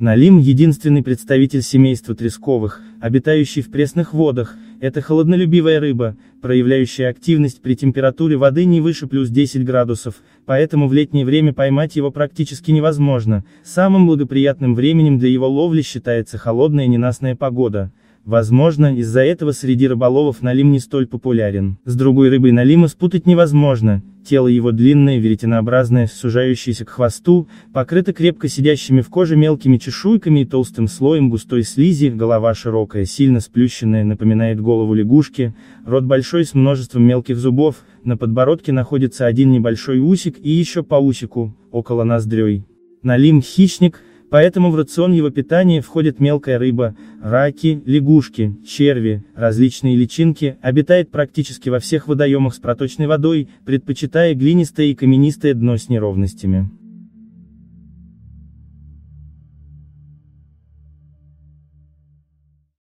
Налим – единственный представитель семейства тресковых, обитающий в пресных водах, это холоднолюбивая рыба, проявляющая активность при температуре воды не выше плюс 10 градусов, поэтому в летнее время поймать его практически невозможно, самым благоприятным временем для его ловли считается холодная ненастная погода. Возможно, из-за этого среди рыболовов налим не столь популярен. С другой рыбой налима спутать невозможно, Тело его длинное, веретенообразное, сужающееся к хвосту, покрыто крепко сидящими в коже мелкими чешуйками и толстым слоем густой слизи, голова широкая, сильно сплющенная, напоминает голову лягушки, рот большой с множеством мелких зубов, на подбородке находится один небольшой усик и еще по усику, около ноздрёй. Налим хищник, Поэтому в рацион его питания входит мелкая рыба, раки, лягушки, черви, различные личинки, обитает практически во всех водоемах с проточной водой, предпочитая глинистое и каменистое дно с неровностями.